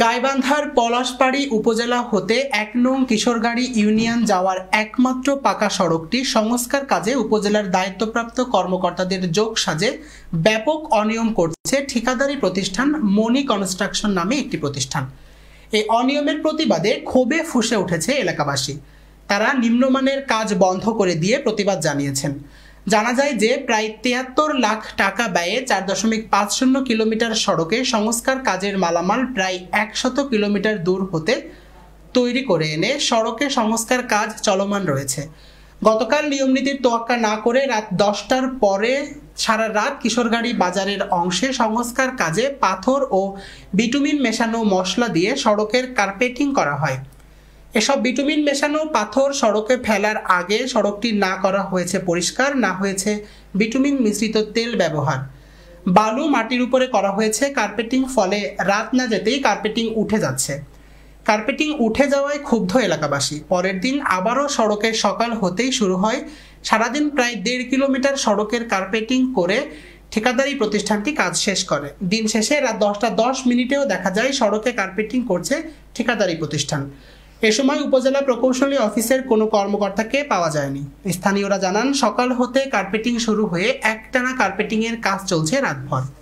গাইবান্ধার পলাশপাড়ি উপজেলা হতে এক নং কিশোরগাড়ি ইউনিয়ন যাওয়ার একমাত্র পাকা সড়কটি সংস্কার কাজে উপজেলার দায়িত্বপ্রাপ্ত কর্মকর্তাদের যোগ সাজে ব্যাপক অনিয়ম করছে ঠিকাদারি প্রতিষ্ঠান মনি কনস্ট্রাকশন নামে একটি প্রতিষ্ঠান এই অনিয়মের প্রতিবাদে ক্ষোভে ফুসে উঠেছে এলাকাবাসী তারা নিম্নমানের কাজ বন্ধ করে দিয়ে প্রতিবাদ জানিয়েছেন জানা যায় যে প্রায় তিয়াত্তর লাখ টাকা ব্যয়ে চার দশমিক পাঁচ শূন্য কিলোমিটার সড়কে সংস্কার কাজের মালামাল প্রায় একশত কিলোমিটার দূর হতে তৈরি করে এনে সড়কে সংস্কার কাজ চলমান রয়েছে গতকাল নিয়মনীতির তোয়াক্কা না করে রাত দশটার পরে সারা রাত কিশোরগাড়ি বাজারের অংশে সংস্কার কাজে পাথর ও বিটুমিন মেশানো মশলা দিয়ে সড়কের কার্পেটিং করা হয় এসব বিটুমিন মেশানো পাথর সড়কে ফেলার আগে সড়কটি না করা হয়েছে পরিষ্কার না হয়েছে বিটুমিন মিশ্রিত তেল ব্যবহার বালু মাটির উপরে করা হয়েছে কার্পেটিং ফলে রাত না যেতেই কার্পেটিং উঠে যাচ্ছে কার্পেটিং উঠে যাওয়ায় ক্ষুব্ধ এলাকাবাসী পরের দিন আবারও সড়কে সকাল হতেই শুরু হয় সারাদিন প্রায় দেড় কিলোমিটার সড়কের কার্পেটিং করে ঠিকাদারি প্রতিষ্ঠানটি কাজ শেষ করে দিন শেষে রাত দশটা দশ মিনিটেও দেখা যায় সড়কে কার্পেটিং করছে ঠিকাদারি প্রতিষ্ঠান এ সময় উপজেলা প্রকৌশলী অফিসের কোনো কর্মকর্তাকে পাওয়া যায়নি স্থানীয়রা জানান সকাল হতে কার্পেটিং শুরু হয়ে একটানা কার্পেটিংয়ের কাজ চলছে রাতভর